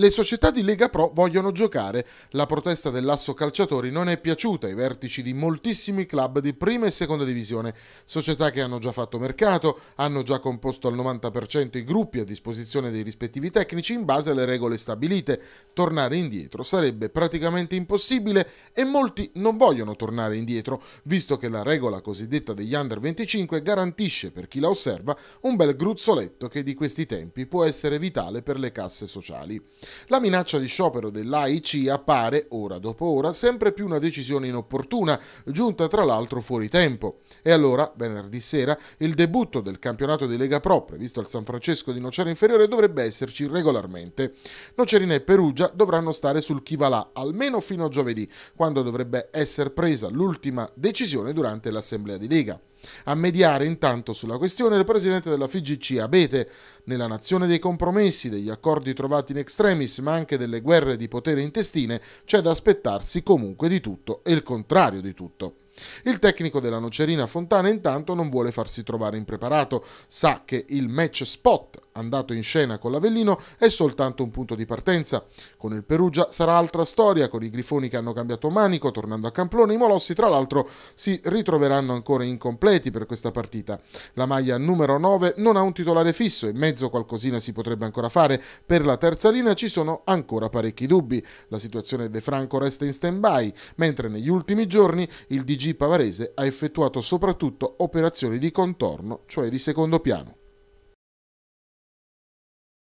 Le società di Lega Pro vogliono giocare. La protesta dell'asso calciatori non è piaciuta ai vertici di moltissimi club di prima e seconda divisione, società che hanno già fatto mercato, hanno già composto al 90% i gruppi a disposizione dei rispettivi tecnici in base alle regole stabilite. Tornare indietro sarebbe praticamente impossibile e molti non vogliono tornare indietro, visto che la regola cosiddetta degli under 25 garantisce per chi la osserva un bel gruzzoletto che di questi tempi può essere vitale per le casse sociali. La minaccia di sciopero dell'AIC appare, ora dopo ora, sempre più una decisione inopportuna, giunta tra l'altro fuori tempo. E allora, venerdì sera, il debutto del campionato di Lega Pro, previsto al San Francesco di Nocera Inferiore, dovrebbe esserci regolarmente. Nocerina e Perugia dovranno stare sul chi va là, almeno fino a giovedì, quando dovrebbe essere presa l'ultima decisione durante l'assemblea di Lega. A mediare intanto sulla questione il presidente della FIGC Abete, nella nazione dei compromessi, degli accordi trovati in extremis, ma anche delle guerre di potere intestine, c'è da aspettarsi comunque di tutto e il contrario di tutto. Il tecnico della Nocerina Fontana intanto non vuole farsi trovare impreparato, sa che il match spot andato in scena con l'Avellino, è soltanto un punto di partenza. Con il Perugia sarà altra storia, con i Grifoni che hanno cambiato manico, tornando a Camplone, i Molossi tra l'altro si ritroveranno ancora incompleti per questa partita. La maglia numero 9 non ha un titolare fisso, in mezzo qualcosina si potrebbe ancora fare, per la terza linea ci sono ancora parecchi dubbi. La situazione De Franco resta in stand-by, mentre negli ultimi giorni il DG Pavarese ha effettuato soprattutto operazioni di contorno, cioè di secondo piano.